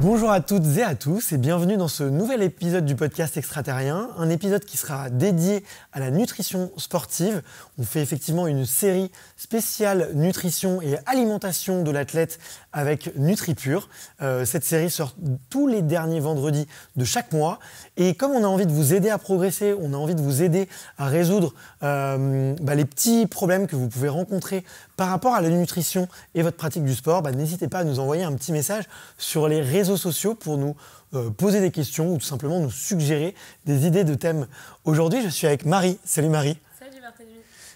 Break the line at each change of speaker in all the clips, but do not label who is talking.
Bonjour à toutes et à tous et bienvenue dans ce nouvel épisode du podcast extraterrien, un épisode qui sera dédié à la nutrition sportive. On fait effectivement une série spéciale nutrition et alimentation de l'athlète avec NutriPure. Euh, cette série sort tous les derniers vendredis de chaque mois et comme on a envie de vous aider à progresser, on a envie de vous aider à résoudre euh, bah, les petits problèmes que vous pouvez rencontrer par rapport à la nutrition et votre pratique du sport, bah, n'hésitez pas à nous envoyer un petit message sur les réseaux sociaux pour nous euh, poser des questions ou tout simplement nous suggérer des idées de thèmes. Aujourd'hui, je suis avec Marie. Salut Marie. Salut Martin.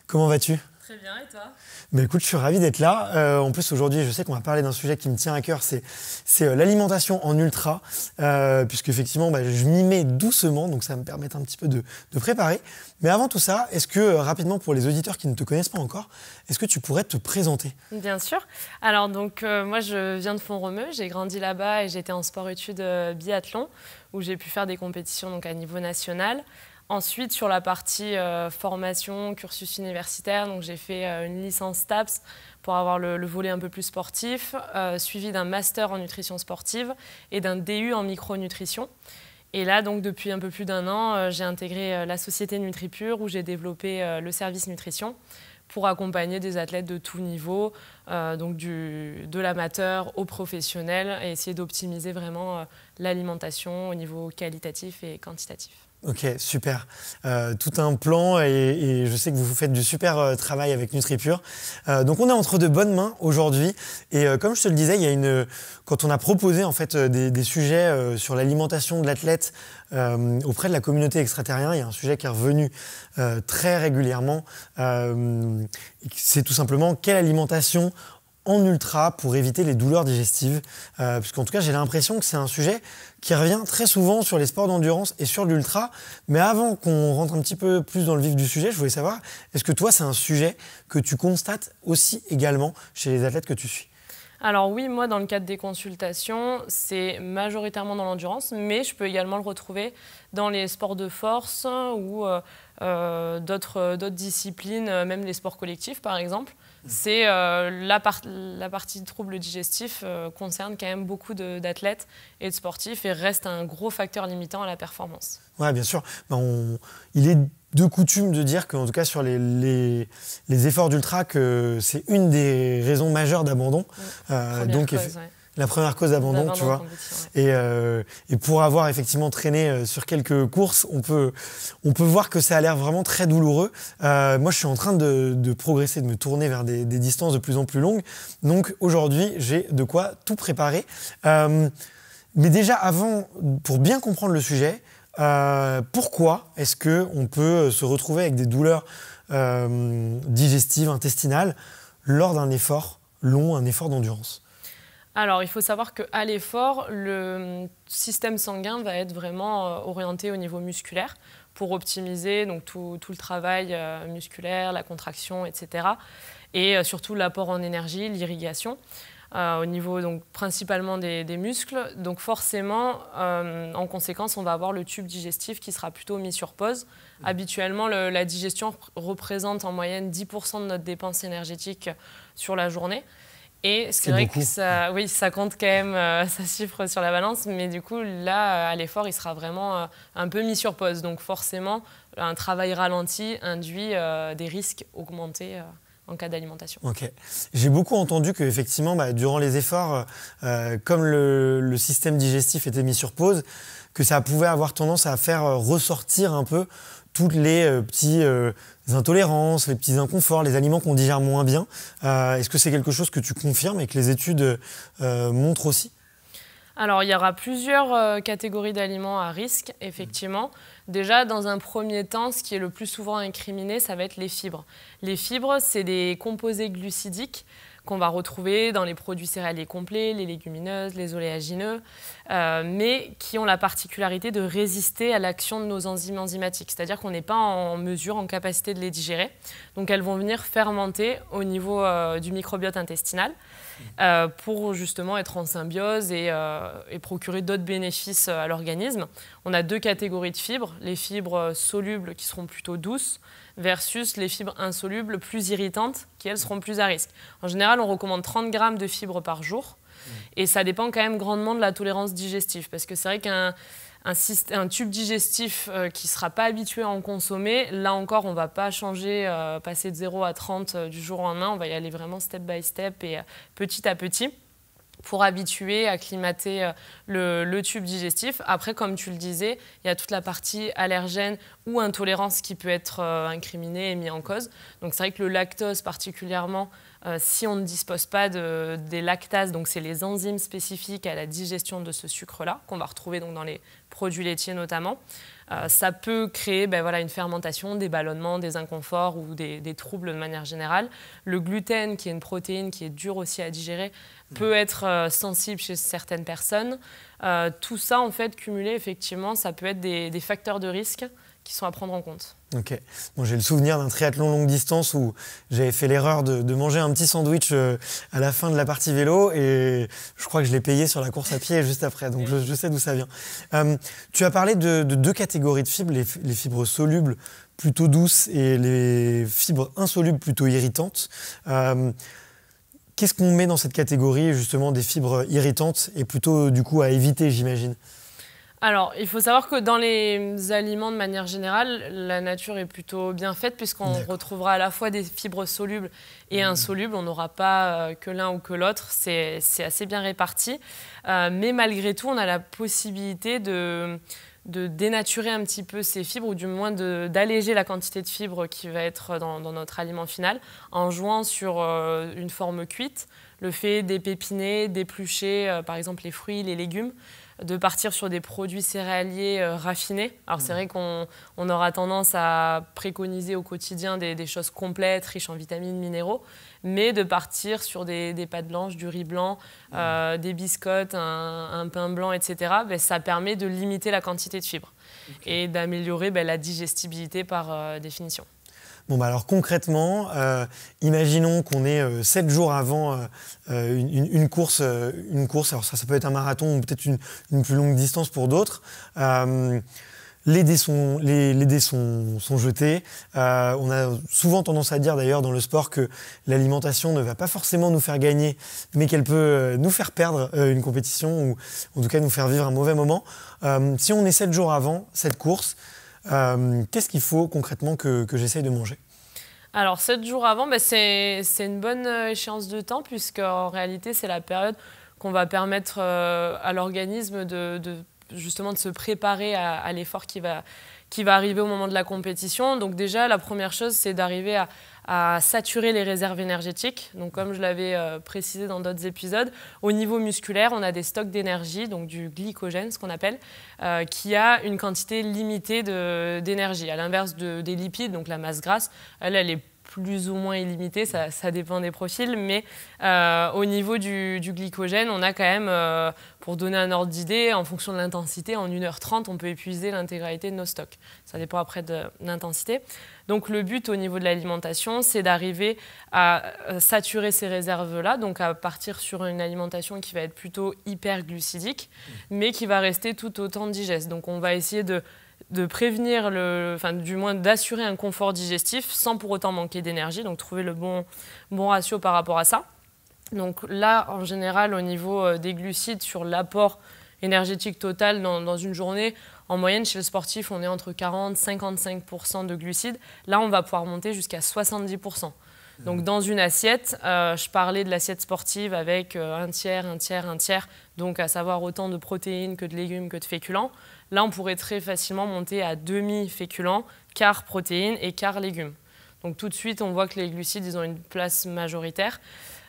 Comment vas-tu Très bien, et toi mais écoute, je suis ravi d'être là. Euh, en plus, aujourd'hui, je sais qu'on va parler d'un sujet qui me tient à cœur, c'est euh, l'alimentation en ultra, euh, puisque effectivement, bah, je m'y mets doucement, donc ça va me permettre un petit peu de, préparer. Mais avant tout ça, est-ce que euh, rapidement, pour les auditeurs qui ne te connaissent pas encore, est-ce que tu pourrais te présenter
Bien sûr. Alors donc, moi, je viens de Font-Romeu, j'ai grandi là-bas et j'étais en sport-études biathlon, où j'ai pu faire des compétitions donc à niveau national. Ensuite, sur la partie euh, formation, cursus universitaire, donc j'ai fait euh, une licence TAPS pour avoir le, volet un peu plus sportif, euh, suivi d'un master en nutrition sportive et d'un DU en micronutrition. Et là, donc depuis un peu plus d'un an, j'ai intégré la société NutriPure où j'ai développé le service nutrition pour accompagner des athlètes de tout niveau, donc de l'amateur au professionnel, et essayer d'optimiser vraiment l'alimentation au niveau qualitatif et quantitatif.
Ok, super. Euh, tout un plan et, je sais que vous faites du super euh, travail avec NutriPure. Euh, donc on est entre de bonnes mains aujourd'hui et comme je te le disais, il y a une quand on a proposé en fait des, sujets sur l'alimentation de l'athlète auprès de la communauté extraterrienne, il y a un sujet qui est revenu très régulièrement. C'est tout simplement quelle alimentation en ultra pour éviter les douleurs digestives. Euh, parce tout cas, j'ai l'impression que c'est un sujet qui revient très souvent sur les sports d'endurance et sur l'ultra. Mais avant qu'on rentre un petit peu plus dans le vif du sujet, je voulais savoir, est-ce que toi, c'est un sujet que tu constates aussi également chez les athlètes que tu suis
alors oui, moi dans le cadre des consultations, c'est majoritairement dans l'endurance, mais je peux également le retrouver dans les sports de force ou euh, euh, euh, d'autres disciplines, euh, même les sports collectifs par exemple. Mm. C'est la, la, partie de troubles digestifs concerne quand même beaucoup d'athlètes et de sportifs et reste un gros facteur limitant à la performance.
Oui, bien sûr. Ben, il est de coutume de dire qu'en tout cas sur les, les, efforts d'ultra, que c'est une des raisons majeures d'abandon. Mm. donc la première cause d'abandon, tu vois. Euh, et, pour avoir effectivement traîné euh, sur quelques courses, on peut, on peut voir que ça a l'air vraiment très douloureux. Euh, moi, je suis en train de, progresser, de me tourner vers des, distances de plus en plus longues. Donc aujourd'hui, j'ai de quoi tout préparer. mais déjà, avant, pour bien comprendre le sujet, pourquoi est-ce que on peut se retrouver avec des douleurs digestives, intestinales, lors d'un effort long, un effort d'endurance
alors, il faut savoir qu'à l'effort, le mm, système sanguin va être vraiment euh, orienté au niveau musculaire pour optimiser donc, tout, le travail euh, musculaire, la contraction, etc. Et euh, surtout l'apport en énergie, l'irrigation. au niveau donc, principalement des, muscles. Donc forcément, en conséquence, on va avoir le tube digestif qui sera plutôt mis sur pause. Mmh. Habituellement, la digestion représente en moyenne 10% de notre dépense énergétique sur la journée. Et c'est vrai que ça, oui, ça compte quand même, euh, ça chiffre sur la balance, mais du coup, là, euh, à l'effort, il sera vraiment euh, un peu mis sur pause. Donc forcément, un travail ralenti induit des risques augmentés en cas d'alimentation.
Ok. J'ai beaucoup entendu que effectivement, bah, durant les efforts, comme le, système digestif était mis sur pause, que ça pouvait avoir tendance à faire ressortir un peu toutes les petits les intolérances, les petits inconforts, les aliments qu'on digère moins bien. Euh, est-ce que c'est quelque chose que tu confirmes et que les études euh, montrent aussi
alors, il y aura plusieurs euh, catégories d'aliments à risque, effectivement. Déjà, dans un premier temps, ce qui est le plus souvent incriminé, ça va être les fibres. Les fibres, c'est des composés glucidiques qu'on va retrouver dans les produits céréaliers complets, les légumineuses, les oléagineux, euh, mais qui ont la particularité de résister à l'action de nos enzymes enzymatiques, c'est-à-dire qu'on n'est pas en mesure, en capacité de les digérer. Donc elles vont venir fermenter au niveau euh, du microbiote intestinal euh, pour justement être en symbiose et procurer d'autres bénéfices à l'organisme. On a deux catégories de fibres, les fibres solubles qui seront plutôt douces, versus les fibres insolubles plus irritantes qui, elles, seront plus à risque. En général, on recommande 30 grammes de fibres par jour. Mmh. Et ça dépend quand même grandement de la tolérance digestive. Parce que c'est vrai qu'un un, tube digestif euh, qui ne sera pas habitué à en consommer, là encore, on ne va pas changer, euh, passer de 0 à 30 euh, du jour en lendemain. On va y aller vraiment step by step et petit à petit pour habituer, acclimater euh, le, le tube digestif. Après, comme tu le disais, il y a toute la partie allergène ou intolérance qui peut être euh, incriminée et mise en cause. Donc c'est vrai que le lactose particulièrement, euh, si on ne dispose pas de, des lactases, donc c'est les enzymes spécifiques à la digestion de ce sucre-là, qu'on va retrouver donc dans les produits laitiers notamment, euh, ça peut créer ben, voilà, une fermentation, des ballonnements, des inconforts ou des, troubles de manière générale. Le gluten, qui est une protéine qui est dure aussi à digérer, peut être euh, sensible chez certaines personnes. Euh, tout ça, en fait, cumulé, effectivement, ça peut être des facteurs de risque qui sont à prendre en compte.
Ok. j'ai le souvenir d'un triathlon longue distance où j'avais fait l'erreur de, manger un petit sandwich euh, à la fin de la partie vélo et je crois que je l'ai payé sur la course à pied juste après. Donc je, sais d'où ça vient. Euh, tu as parlé de, deux catégories de fibres, les, fibres solubles plutôt douces et les fibres insolubles plutôt irritantes. Euh, qu'est-ce qu'on met dans cette catégorie justement des fibres irritantes et plutôt du coup à éviter, j'imagine
alors, il faut savoir que dans les aliments, de manière générale, la nature est plutôt bien faite puisqu'on retrouvera à la fois des fibres solubles et mmh. insolubles. On n'aura pas euh, que l'un ou que l'autre. C'est assez bien réparti. Euh, mais malgré tout, on a la possibilité de dénaturer un petit peu ces fibres ou du moins d'alléger la quantité de fibres qui va être dans, notre aliment final en jouant sur euh, une forme cuite, le fait d'épépiner, d'éplucher par exemple les fruits, les légumes de partir sur des produits céréaliers euh, raffinés. Alors c'est mmh. vrai qu'on aura tendance à préconiser au quotidien des, choses complètes, riches en vitamines, minéraux, mais de partir sur des, pâtes blanches, du riz blanc, mmh. euh, des biscottes, un, pain blanc, etc. Ben, ça permet de limiter la quantité de fibres et d'améliorer ben, la digestibilité par euh, définition.
Bon, bah alors concrètement, euh, imaginons qu'on est euh, sept 7 jours avant euh, une, course, une course, alors ça, ça peut être un marathon ou peut-être une, plus longue distance pour d'autres. les dés, sont, sont jetés. on a souvent tendance à dire d'ailleurs dans le sport que l'alimentation ne va pas forcément nous faire gagner, mais qu'elle peut nous faire perdre une compétition ou en tout cas nous faire vivre un mauvais moment. si on est 7 jours avant cette course, euh, qu'est-ce qu'il faut concrètement que, j'essaye de manger
alors, 7 jours avant, bah, c'est une bonne euh, échéance de temps, puisqu'en réalité, c'est la période qu'on va permettre euh, à l'organisme de, justement de se préparer à, à l'effort qui va, qui va arriver au moment de la compétition. Donc déjà, la première chose, c'est d'arriver à, à saturer les réserves énergétiques. Donc, comme je l'avais euh, précisé dans d'autres épisodes, au niveau musculaire, on a des stocks d'énergie, donc du glycogène, ce qu'on appelle, euh, qui a une quantité limitée d'énergie. À l'inverse des lipides, donc la masse grasse, elle, elle est plus ou moins illimité, ça, dépend des profils, mais euh, au niveau du, glycogène, on a quand même, euh, pour donner un ordre d'idée, en fonction de l'intensité, en 1h30, on peut épuiser l'intégralité de nos stocks. Ça dépend après de l'intensité. Donc le but au niveau de l'alimentation, c'est d'arriver à euh, saturer ces réserves-là, donc à partir sur une alimentation qui va être plutôt hyper hyperglucidique, mmh. mais qui va rester tout autant digeste. Donc on va essayer de de prévenir, le, enfin, du moins d'assurer un confort digestif sans pour autant manquer d'énergie, donc trouver le bon, bon ratio par rapport à ça. Donc là, en général, au niveau euh, des glucides sur l'apport énergétique total dans, dans, une journée, en moyenne, chez le sportif, on est entre 40 55% de glucides. Là, on va pouvoir monter jusqu'à 70%. Donc mm. dans une assiette, euh, je parlais de l'assiette sportive avec euh, un tiers, un tiers, un tiers, donc à savoir autant de protéines que de légumes que de féculents. Là, on pourrait très facilement monter à demi-féculents, quart protéines et quart légumes. Donc tout de suite, on voit que les glucides, ils ont une place majoritaire.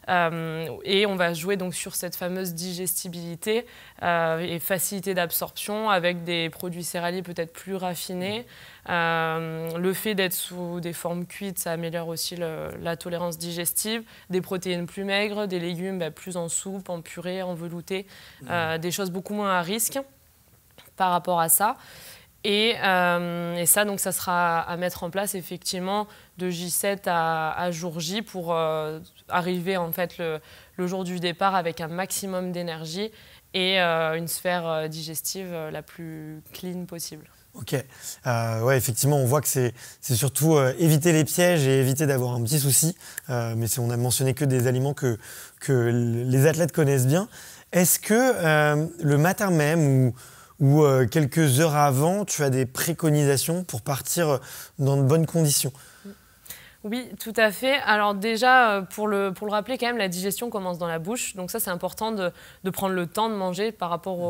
Euh, et on va jouer donc sur cette fameuse digestibilité euh, et facilité d'absorption avec des produits céréaliers peut-être plus raffinés. Euh, le fait d'être sous des formes cuites, ça améliore aussi la tolérance digestive. Des protéines plus maigres, des légumes bah, plus en soupe, en purée, en velouté, mmh. des choses beaucoup moins à risque par rapport à ça. Et, ça, donc, ça sera à mettre en place effectivement de J7 à, jour J pour arriver en fait le, jour du départ avec un maximum d'énergie et euh, une sphère euh, digestive euh, la plus clean possible.
Ok, ouais, effectivement, on voit que c'est surtout éviter les pièges et éviter d'avoir un petit souci. mais si on a mentionné que des aliments que, que les athlètes connaissent bien, est-ce que le matin même ou ou quelques heures avant, tu as des préconisations pour partir dans de bonnes conditions
oui, tout à fait. Alors déjà, euh, pour le, rappeler, quand même, la digestion commence dans la bouche. Donc ça, c'est important de, prendre le temps de manger par rapport mm.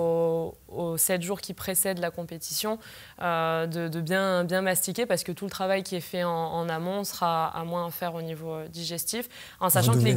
aux, aux 7 jours qui précèdent la compétition. Euh, de, bien, bien mastiquer parce que tout le travail qui est fait en, amont sera à moins à faire au niveau euh, digestif. En sachant que les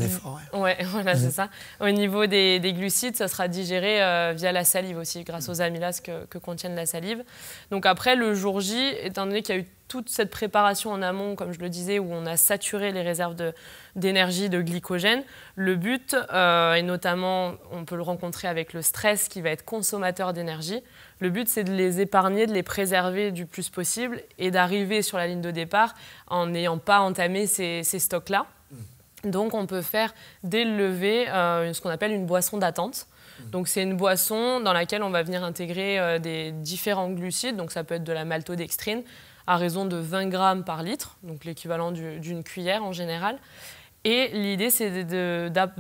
ouais. c'est ça. Au niveau des, glucides, ça sera digéré euh, via la salive aussi, grâce aux amylases que, que contiennent la salive. Donc après, le jour J, étant donné qu'il y a eu toute cette préparation en amont, comme je le disais, où on a saturé les réserves de, d'énergie, de glycogène. Le but, euh, et notamment on peut le rencontrer avec le stress qui va être consommateur d'énergie, le but c'est de les épargner, de les préserver du plus possible et d'arriver sur la ligne de départ en n'ayant pas entamé ces, stocks-là. Mm. Donc on peut faire dès le lever euh, ce qu'on appelle une boisson d'attente. Mm. Donc c'est une boisson dans laquelle on va venir intégrer euh, des différents glucides, donc ça peut être de la maltodextrine à raison de 20 grammes par litre, donc l'équivalent d'une cuillère en général. Et l'idée, c'est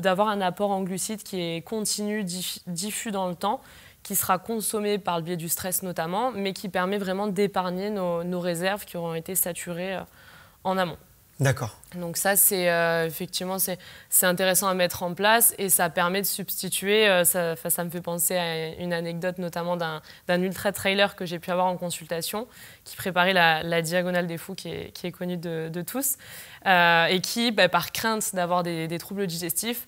d'avoir un apport en glucides qui est continu, diffus dans le temps, qui sera consommé par le biais du stress notamment, mais qui permet vraiment d'épargner nos, nos, réserves qui auront été saturées euh, en amont. D'accord. Donc ça, c'est euh, effectivement c'est intéressant à mettre en place et ça permet de substituer. Euh, ça, me fait penser à une anecdote notamment d'un ultra trailer que j'ai pu avoir en consultation qui préparait la, diagonale des fous qui est, qui est connue de, de tous euh, et qui, bah, par crainte d'avoir des, des, troubles digestifs,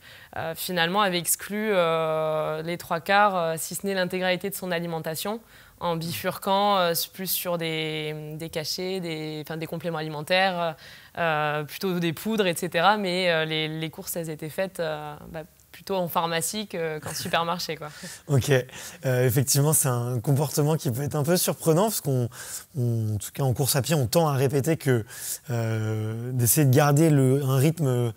finalement avait exclu les trois quarts, si ce n'est l'intégralité de son alimentation en bifurquant euh, plus sur des, des cachets, des, compléments alimentaires, euh, euh, plutôt des poudres, etc. Mais les, courses, elles étaient faites bah, plutôt en pharmacie qu'en supermarché. Quoi.
ok, effectivement, c'est un comportement qui peut être un peu surprenant, parce qu'on, tout cas en course à pied, on tend à répéter que d'essayer de garder le, un rythme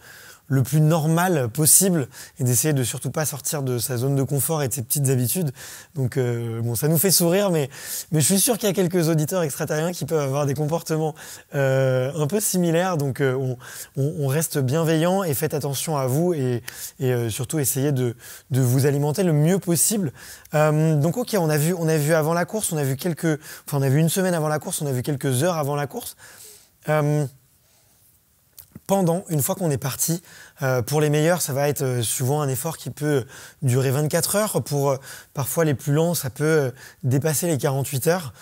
le plus normal possible et d'essayer de surtout pas sortir de sa zone de confort et de ses petites habitudes. Donc euh, bon, ça nous fait sourire, mais, mais je suis sûr qu'il y a quelques auditeurs extraterriens qui peuvent avoir des comportements euh, un peu similaires. Donc euh, on, reste bienveillant et faites attention à vous et, et surtout essayez de, de, vous alimenter le mieux possible. donc ok, on a vu, on a vu avant la course, on a vu quelques, enfin on a vu une semaine avant la course, on a vu quelques heures avant la course. Euh, pendant, une fois qu'on est parti. Euh, pour les meilleurs, ça va être euh, souvent un effort qui peut durer 24 heures. Pour euh, parfois les plus lents, ça peut dépasser les 48 heures.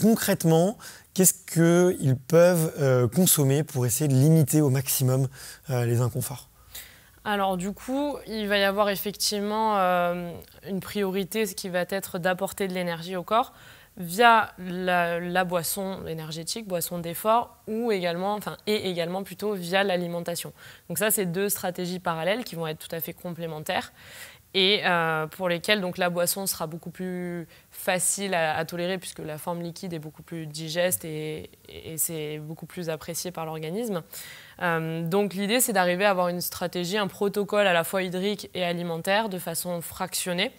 concrètement, qu'est-ce qu'ils peuvent consommer pour essayer de limiter au maximum les inconforts
alors du coup, il va y avoir effectivement une priorité, ce qui va être d'apporter de l'énergie au corps via la, boisson énergétique, boisson d'effort, ou également, enfin, et également plutôt via l'alimentation. Donc ça, c'est deux stratégies parallèles qui vont être tout à fait complémentaires et euh, pour lesquelles donc la boisson sera beaucoup plus facile à, tolérer puisque la forme liquide est beaucoup plus digeste et, c'est beaucoup plus apprécié par l'organisme. Euh, donc l'idée c'est d'arriver à avoir une stratégie, un protocole à la fois hydrique et alimentaire de façon fractionnée.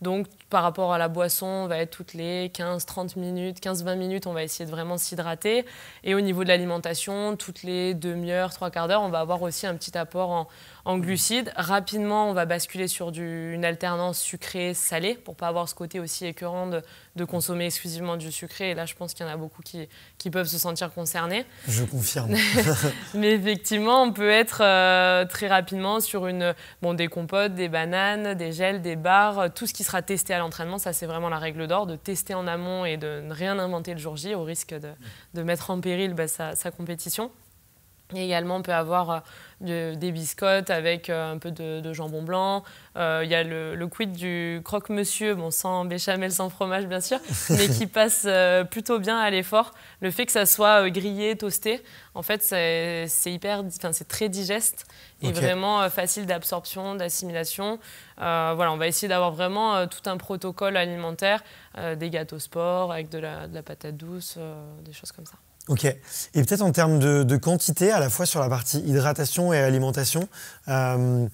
Donc, par rapport à la boisson, on va être toutes les 15-30 minutes, 15-20 minutes, on va essayer de vraiment s'hydrater. Et au niveau de l'alimentation, toutes les demi-heures, trois quarts d'heure, on va avoir aussi un petit apport en, en glucides. Rapidement, on va basculer sur une alternance sucrée-salée pour pas avoir ce côté aussi écœurant de, consommer exclusivement du sucré. Et là, je pense qu'il y en a beaucoup qui, peuvent se sentir concernés.
Je confirme.
Mais effectivement, on peut être euh, très rapidement sur une, bon, des compotes, des bananes, des gels, des barres, euh, tout ce qui sera testé à l'entraînement. Ça, c'est vraiment la règle d'or, de tester en amont et de ne rien inventer le jour J au risque de, mettre en péril bah, sa compétition. Et également, on peut avoir euh, des biscottes avec euh, un peu de, jambon blanc. Euh, il y a le, quid du croque-monsieur, bon, sans béchamel, sans fromage, bien sûr, mais qui passe plutôt bien à l'effort. Le fait que ça soit grillé, toasté, en fait, c'est hyper, c'est très digeste et vraiment facile d'absorption, d'assimilation. voilà, on va essayer d'avoir vraiment tout un protocole alimentaire, des gâteaux sport avec de la patate douce, des
choses comme ça. Ok. Et peut-être en termes de, quantité, à la fois sur la partie hydratation et alimentation, euh,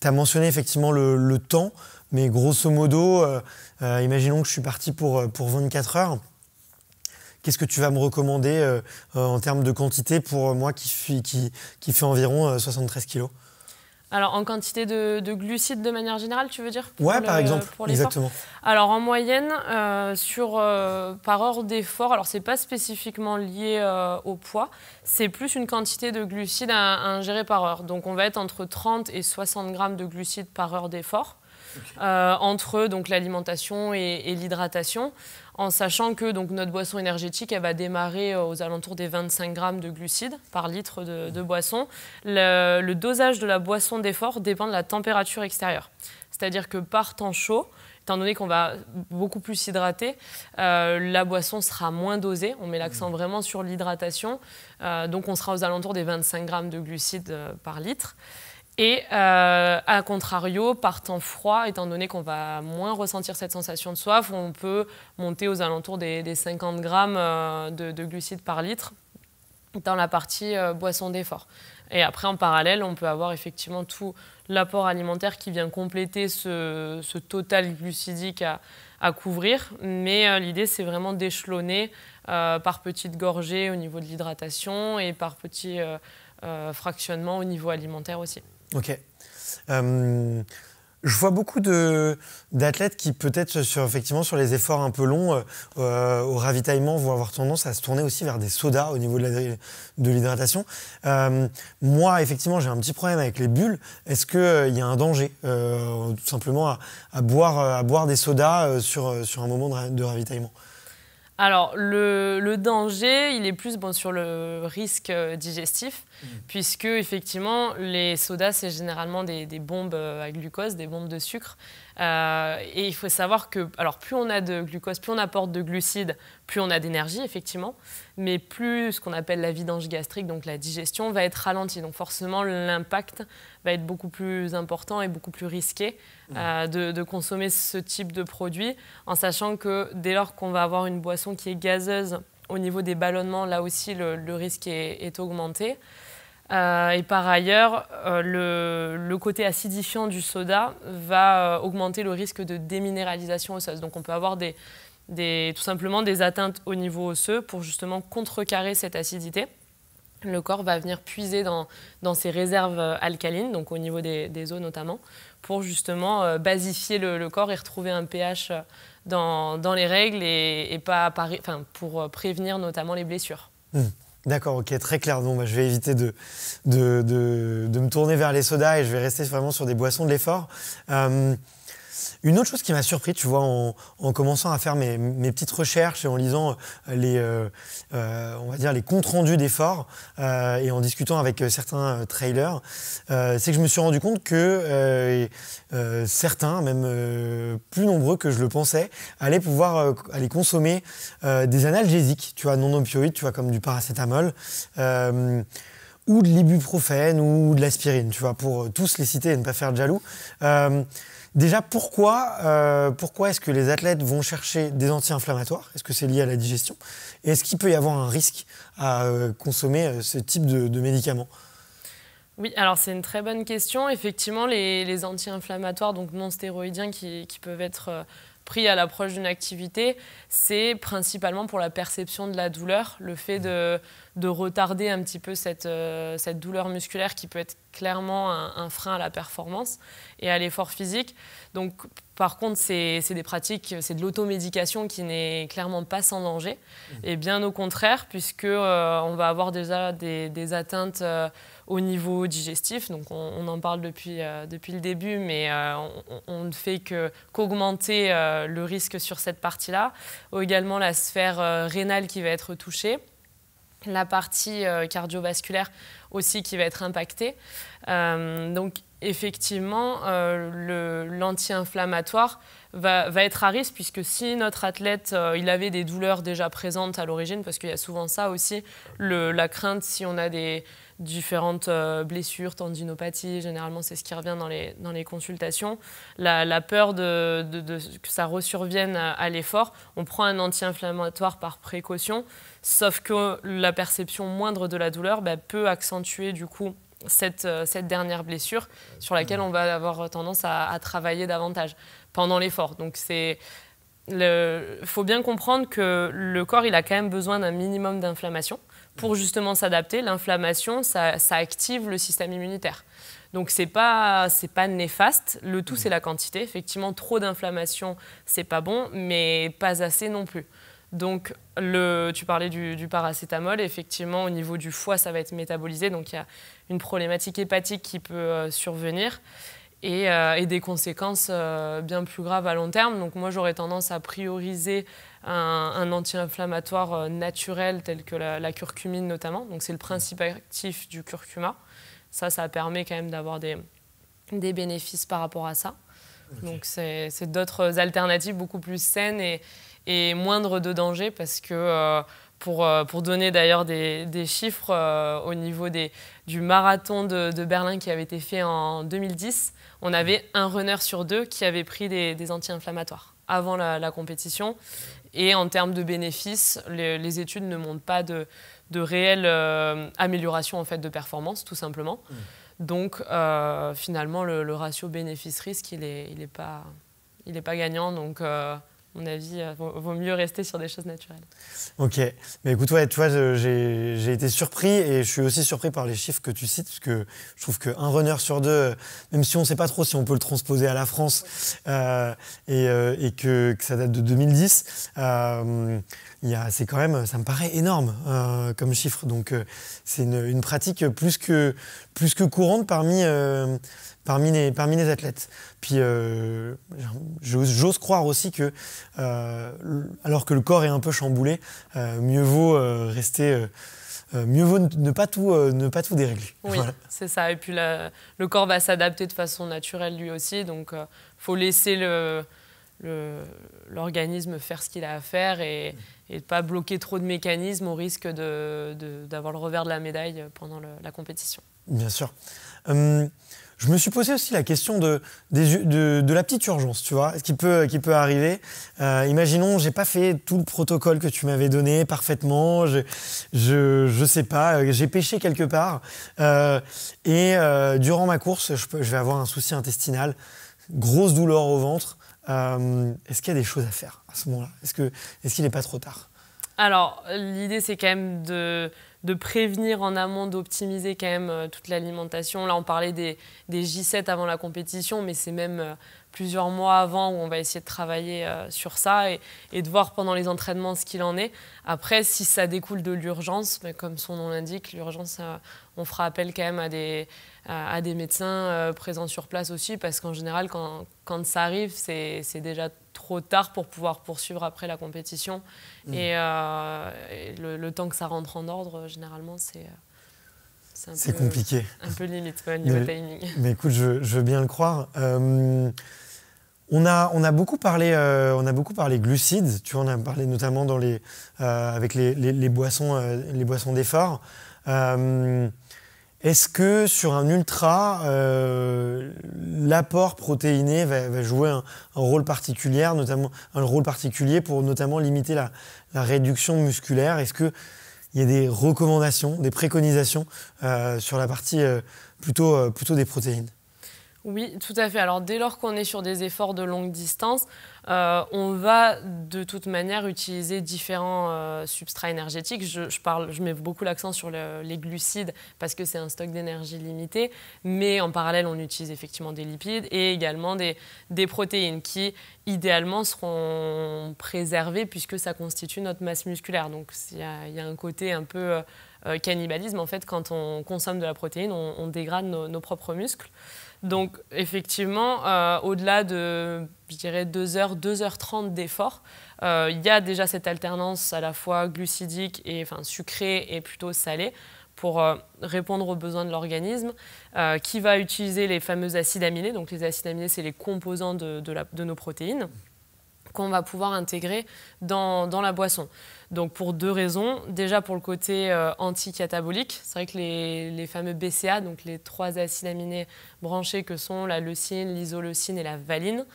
tu as mentionné effectivement le, temps, mais grosso modo, euh, euh, imaginons que je suis parti pour, 24 heures. Qu'est-ce que tu vas me recommander en termes de quantité pour moi qui, qui, fait environ 73 kilos
alors, en quantité de, glucides de manière générale, tu veux dire Ouais, par exemple. exactement. Alors, en moyenne, euh, euh, par heure d'effort, alors ce n'est pas spécifiquement lié euh, au poids, c'est plus une quantité de glucides à, à ingérer par heure. Donc, on va être entre 30 et 60 grammes de glucides par heure d'effort. Euh, entre donc l'alimentation et, l'hydratation, en sachant que donc notre boisson énergétique elle va démarrer euh, aux alentours des 25 grammes de glucides par litre de, boisson. Le, dosage de la boisson d'effort dépend de la température extérieure. C'est-à-dire que par temps chaud, étant donné qu'on va beaucoup plus s'hydrater, euh, la boisson sera moins dosée. On met l'accent mmh. vraiment sur l'hydratation. donc on sera aux alentours des 25 grammes de glucides par litre. Et euh, à contrario, par temps froid, étant donné qu'on va moins ressentir cette sensation de soif, on peut monter aux alentours des, 50 grammes euh, de, glucides par litre dans la partie euh, boisson d'effort. Et après, en parallèle, on peut avoir effectivement tout l'apport alimentaire qui vient compléter ce, total glucidique à, couvrir. Mais l'idée, c'est vraiment d'échelonner par petites gorgées au niveau de l'hydratation et par petits fractionnements au niveau alimentaire
aussi. Ok. Euh, je vois beaucoup d'athlètes qui peut-être sur effectivement sur les efforts un peu longs euh, euh, au ravitaillement vont avoir tendance à se tourner aussi vers des sodas au niveau de l'hydratation. moi effectivement j'ai un petit problème avec les bulles. Est-ce qu'il y a un danger tout simplement à, boire des sodas sur un moment de ravitaillement
alors, le, danger, il est plus bon, sur le risque euh, digestif, mmh. puisque effectivement, les sodas, c'est généralement des bombes euh, à glucose, des bombes de sucre. Euh, et il faut savoir que, alors plus on a de glucose, plus on apporte de glucides, plus on a d'énergie, effectivement, mais plus ce qu'on appelle la vidange gastrique, donc la digestion, va être ralentie. Donc forcément, l'impact va être beaucoup plus important et beaucoup plus risqué mmh. euh, de, consommer ce type de produit, en sachant que dès lors qu'on va avoir une boisson qui est gazeuse, au niveau des ballonnements, là aussi, le, risque est augmenté. Euh, et par ailleurs, euh, le, côté acidifiant du soda va euh, augmenter le risque de déminéralisation osseuse. Donc on peut avoir tout simplement des atteintes au niveau osseux pour justement contrecarrer cette acidité. Le corps va venir puiser dans, ses réserves alcalines, donc au niveau des, des eaux notamment, pour justement basifier le, corps et retrouver un pH dans, les règles et, pas, pour prévenir notamment les blessures.
Hmm. D'accord, ok, très clair. bah, je vais éviter de, de, de, me tourner vers les sodas et je vais rester vraiment sur des boissons de l'effort. Euh, une autre chose qui m'a surpris, tu vois, en, commençant à faire mes, petites recherches et en lisant euh, les, euh, euh, on va dire les comptes rendus d'efforts et en discutant avec certains trailers, c'est que je me suis rendu compte que certains, même plus nombreux que je le pensais, allaient pouvoir aller consommer des analgésiques, tu vois, non opioïdes, tu vois, comme du paracétamol ou de l'ibuprofène ou de l'aspirine, tu vois, pour tous les citer et ne pas faire de jaloux. Déjà, pourquoi, euh, pourquoi est-ce que les athlètes vont chercher des anti-inflammatoires Est-ce que c'est lié à la digestion Et est-ce qu'il peut y avoir un risque à euh, consommer euh, ce type de, médicaments
oui, alors c'est une très bonne question. Effectivement, les, anti-inflammatoires, donc non stéroïdiens, qui peuvent être pris à l'approche d'une activité, c'est principalement pour la perception de la douleur, le fait de, de retarder un petit peu cette, euh, cette, douleur musculaire qui peut être clairement un, frein à la performance et à l'effort physique. Donc, par contre, c'est des pratiques, c'est de l'automédication qui n'est clairement pas sans danger, mmh. et bien au contraire, puisque euh, on va avoir déjà des, des atteintes euh, au niveau digestif. Donc, on, en parle depuis, depuis le début, mais on, on, ne fait qu'augmenter euh, le risque sur cette partie-là. Également la sphère euh, rénale qui va être touchée. La partie euh, cardiovasculaire aussi qui va être impactée. donc effectivement, l'anti-inflammatoire va, être à risque, puisque si notre athlète, euh, il avait des douleurs déjà présentes à l'origine, parce qu'il y a souvent ça aussi, la crainte si on a des différentes euh, blessures, tendinopathies, généralement c'est ce qui revient dans les, consultations, la, peur de, que ça ressurvienne à, l'effort, on prend un anti-inflammatoire par précaution, sauf que la perception moindre de la douleur bah, peut accentuer du coup cette, euh, dernière blessure sur laquelle mmh. on va avoir tendance à travailler davantage pendant l'effort. Donc c'est il faut bien comprendre que le corps, il a quand même besoin d'un minimum d'inflammation pour mm. justement s'adapter. L'inflammation, ça, ça, active le système immunitaire. Donc c'est pas c'est pas néfaste. Le tout mm. c'est la quantité. Effectivement, trop d'inflammation, c'est pas bon, mais pas assez non plus. Donc, le, tu parlais du, paracétamol. Effectivement, au niveau du foie, ça va être métabolisé. Donc, il y a une problématique hépatique qui peut euh, survenir. Euh, et, des conséquences euh, bien plus graves à long terme. Donc moi, j'aurais tendance à prioriser un, anti-inflammatoire euh, naturel tel que la, curcumine notamment. Donc c'est le principe actif du curcuma. Ça, ça permet quand même d'avoir des, des bénéfices par rapport à ça. Donc c'est d'autres alternatives beaucoup plus saines et, et moindres de danger parce que... Euh, pour, donner d'ailleurs des, chiffres euh, au niveau des, du marathon de, Berlin qui avait été fait en 2010, on avait un runner sur deux qui avait pris des, anti-inflammatoires avant la, compétition. Et en termes de bénéfices, les, études ne montrent pas de, de réelle euh, amélioration en fait, de performance, tout simplement. Mmh. Donc finalement, le, ratio bénéfice-risque, il n'est il est pas, pas gagnant. Donc mon avis, euh, vaut, mieux rester sur des choses naturelles.
Ok. Mais écoute, ouais, tu vois, j'ai été surpris et je suis aussi surpris par les chiffres que tu cites, parce que je trouve qu'un runner sur deux, même si on ne sait pas trop si on peut le transposer à la France euh, euh, et, que, que, ça date de 2010, c'est quand même, ça me paraît énorme euh, comme chiffre. Donc euh, c'est une, pratique plus que, plus que courante parmi, euh, parmi, les, parmi les athlètes. Puis j'ose croire aussi que, alors que le corps est un peu chamboulé, mieux vaut rester... mieux vaut ne pas tout, ne pas tout dérégler. Oui,
c'est ça. Et puis le corps va s'adapter de façon naturelle lui aussi. Donc, il faut laisser le, l'organisme faire ce qu'il a à faire et ne pas bloquer trop de mécanismes au risque d'avoir de, le revers de la médaille pendant la compétition.
Bien sûr. Hum, je me suis posé aussi la question de, de, la petite urgence, tu vois, ce qui peut, qui peut arriver. Euh, imaginons, j'ai pas fait tout le protocole que tu m'avais donné parfaitement, je, je, je sais pas, euh, j'ai pêché quelque part, euh, et euh, durant ma course, je, je vais avoir un souci intestinal, grosse douleur au ventre. Euh, est-ce qu'il y a des choses à faire à ce moment-là Est-ce qu'il n'est pas trop tard
Alors, l'idée, c'est quand même de, prévenir en amont, d'optimiser quand même euh, toute l'alimentation. Là, on parlait des, des, J7 avant la compétition, mais c'est même euh, plusieurs mois avant où on va essayer de travailler euh, sur ça et, de voir pendant les entraînements ce qu'il en est. Après, si ça découle de l'urgence, mais ben, comme son nom l'indique, l'urgence, euh, on fera appel quand même à des, à, des médecins euh, présents sur place aussi, parce qu'en général, quand, quand, ça arrive, c'est déjà trop tard pour pouvoir poursuivre après la compétition. Mmh. Et, le, temps que ça rentre en ordre, généralement, c'est... C'est compliqué. Un peu limite au niveau timing. Mais
écoute, je, je, veux bien le croire. On a, beaucoup parlé, euh, on a beaucoup parlé glucides. Tu en on a parlé notamment euh, avec les, boissons, euh, les boissons d'effort. Est-ce que sur un ultra, l'apport protéiné va, jouer un, rôle particulier, notamment un rôle particulier pour notamment limiter la, réduction musculaire Est-ce qu'il il y a des recommandations, des préconisations sur la partie plutôt, plutôt des protéines
oui, tout à fait. Alors dès lors qu'on est sur des efforts de longue distance, euh, on va de toute manière utiliser différents euh, substrats énergétiques. Je, parle, je mets beaucoup l'accent sur les glucides parce que c'est un stock d'énergie limité, mais en parallèle, on utilise effectivement des lipides et également des, protéines qui, idéalement, seront préservées puisque ça constitue notre masse musculaire. Donc il y, a un côté un peu euh, cannibalisme. En fait, quand on consomme de la protéine, on, dégrade nos propres muscles. Donc effectivement, euh, au-delà de, je dirais, 2 heures, 2h30 d'effort, euh, il y a déjà cette alternance à la fois glucidique et sucrée et plutôt salée pour euh, répondre aux besoins de l'organisme, qui va utiliser les fameux acides aminés. Donc les acides aminés, c'est les composants de, nos protéines qu'on va pouvoir intégrer dans la boisson. Donc pour deux raisons. Déjà pour le côté euh, anti-catabolique. c'est vrai que les, fameux BCA, donc les trois acides aminés branchés que sont la leucine, l'isoleucine et la valine,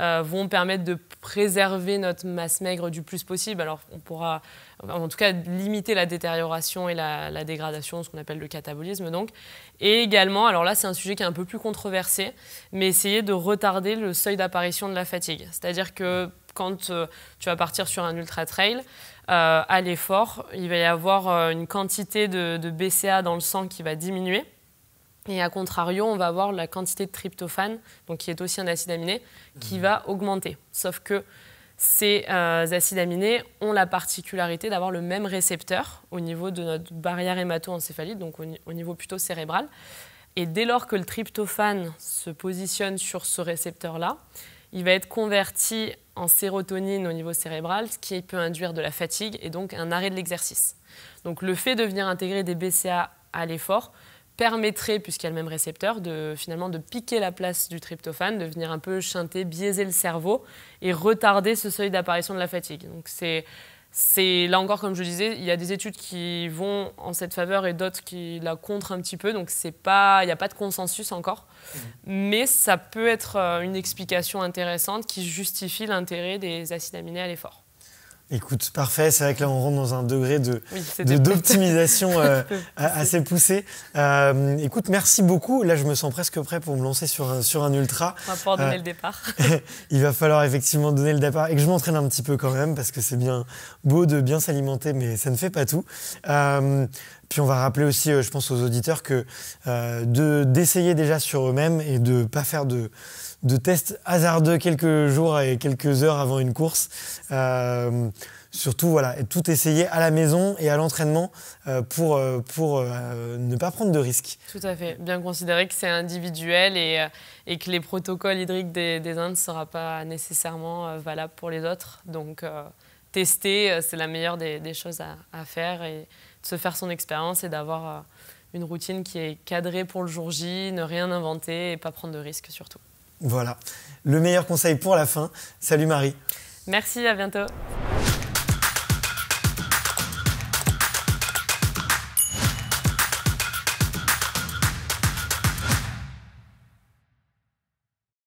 euh, vont permettre de préserver notre masse maigre du plus possible. Alors on pourra en tout cas limiter la détérioration et la, la dégradation, ce qu'on appelle le catabolisme donc. Et également, alors là c'est un sujet qui est un peu plus controversé, mais essayer de retarder le seuil d'apparition de la fatigue. C'est-à-dire que quand euh, tu vas partir sur un ultra trail, euh, à l'effort, il va y avoir euh, une quantité de, BCA dans le sang qui va diminuer. Et à contrario, on va avoir la quantité de tryptophane, donc qui est aussi un acide aminé, qui mmh. va augmenter. Sauf que ces acides aminés ont la particularité d'avoir le même récepteur au niveau de notre barrière hémato-encéphalique, donc au, au, niveau plutôt cérébral. Et dès lors que le tryptophane se positionne sur ce récepteur-là, il va être converti en sérotonine au niveau cérébral, ce qui peut induire de la fatigue et donc un arrêt de l'exercice. Donc le fait de venir intégrer des BCA à l'effort permettrait, puisqu'il y a le même récepteur, de finalement de piquer la place du tryptophane, de venir un peu chanter, biaiser le cerveau et retarder ce seuil d'apparition de la fatigue. Donc c'est c'est là encore, comme je le disais, il y a des études qui vont en cette faveur et d'autres qui la contre un petit peu. Donc c'est pas, il n'y a pas de consensus encore, mmh. mais ça peut être euh, une explication intéressante qui justifie l'intérêt des acides aminés à l'effort.
Écoute, parfait. C'est vrai que là, on rentre dans un degré de d'optimisation euh, assez poussé. Euh, écoute, merci beaucoup. Là, je me sens presque prêt pour me lancer sur, sur un ultra. On va pouvoir donner euh, le départ. il va falloir effectivement donner le départ et que je m'entraîne un petit peu quand même parce que c'est bien beau de bien s'alimenter, mais ça ne fait pas tout. Puis on va rappeler aussi, euh, je pense, aux auditeurs que euh, d'essayer déjà sur eux-mêmes et de ne pas faire de, tests hasardeux quelques jours et quelques heures avant une course. Euh, surtout, voilà, tout essayer à la maison et à l'entraînement pour, pour ne pas prendre de risques.
Tout à fait. Bien considérer que c'est individuel et, que les protocoles hydriques des, des ne sera pas nécessairement valable pour les autres. Donc, tester, c'est la meilleure des, choses à, faire se faire son expérience et d'avoir euh, une routine qui est cadrée pour le jour J, ne rien inventer et pas prendre de risques surtout.
Voilà, le meilleur conseil pour la fin. Salut Marie.
Merci, à bientôt.